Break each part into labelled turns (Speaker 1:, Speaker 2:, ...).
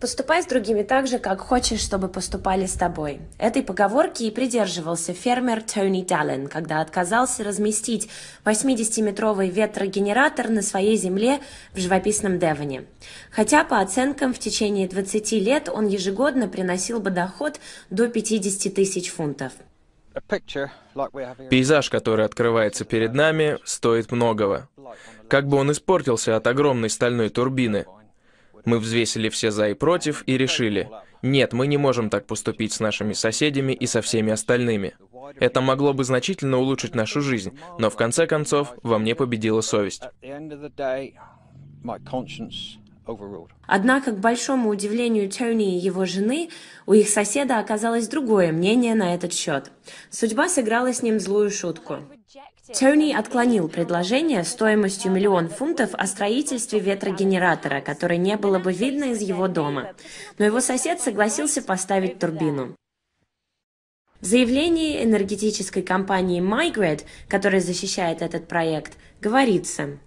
Speaker 1: Поступай с другими так же, как хочешь, чтобы поступали с тобой. Этой поговорки и придерживался фермер Тони Даллен, когда отказался разместить 80-метровый ветрогенератор на своей земле в живописном Девоне. Хотя, по оценкам, в течение 20 лет он ежегодно приносил бы доход до 50 тысяч фунтов.
Speaker 2: Пейзаж, который открывается перед нами, стоит многого. Как бы он испортился от огромной стальной турбины – мы взвесили все за и против и решили, нет, мы не можем так поступить с нашими соседями и со всеми остальными. Это могло бы значительно улучшить нашу жизнь, но в конце концов во мне победила совесть.
Speaker 1: Однако, к большому удивлению Тони и его жены, у их соседа оказалось другое мнение на этот счет. Судьба сыграла с ним злую шутку. Тони отклонил предложение стоимостью миллион фунтов о строительстве ветрогенератора, который не было бы видно из его дома. Но его сосед согласился поставить турбину. В заявлении энергетической компании MyGrid, которая защищает этот проект, говорится,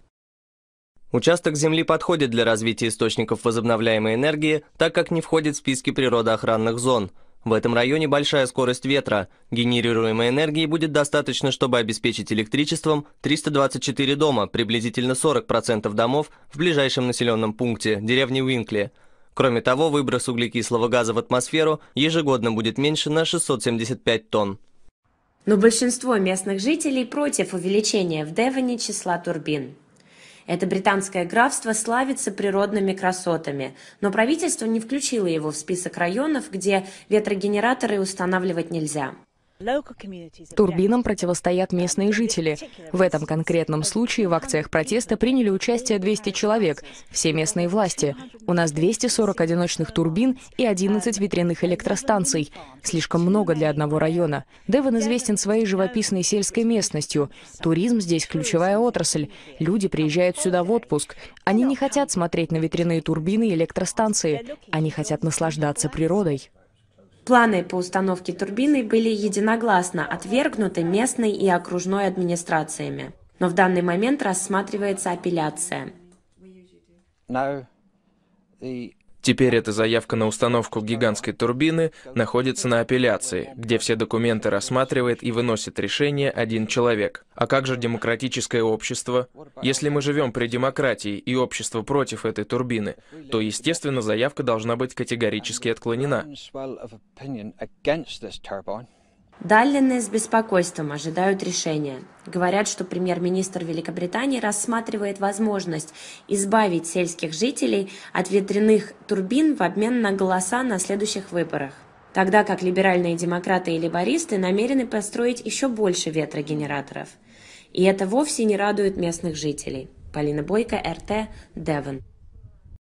Speaker 3: Участок земли подходит для развития источников возобновляемой энергии, так как не входит в списки природоохранных зон – в этом районе большая скорость ветра. Генерируемой энергии будет достаточно, чтобы обеспечить электричеством 324 дома, приблизительно 40% домов в ближайшем населенном пункте, деревне Уинкли. Кроме того, выброс углекислого газа в атмосферу ежегодно будет меньше на 675 тонн.
Speaker 1: Но большинство местных жителей против увеличения в Девоне числа турбин. Это британское графство славится природными красотами, но правительство не включило его в список районов, где ветрогенераторы устанавливать
Speaker 4: нельзя. Турбинам противостоят местные жители. В этом конкретном случае в акциях протеста приняли участие 200 человек, все местные власти. У нас 240 одиночных турбин и 11 ветряных электростанций. Слишком много для одного района. Девон известен своей живописной сельской местностью. Туризм здесь ключевая отрасль. Люди приезжают сюда в отпуск. Они не хотят смотреть на ветряные турбины и электростанции. Они хотят наслаждаться природой. Планы по установке турбины
Speaker 1: были единогласно отвергнуты местной и окружной администрациями, но в данный момент рассматривается апелляция.
Speaker 2: Теперь эта заявка на установку гигантской турбины находится на апелляции, где все документы рассматривает и выносит решение один человек. А как же демократическое общество? Если мы живем при демократии и общество против этой турбины, то, естественно, заявка должна быть категорически отклонена.
Speaker 1: Даллины с беспокойством ожидают решения. Говорят, что премьер-министр Великобритании рассматривает возможность избавить сельских жителей от ветряных турбин в обмен на голоса на следующих выборах тогда как либеральные демократы и либористы намерены построить еще больше ветрогенераторов. И это вовсе не радует местных жителей. Полина Бойко, РТ, Девон.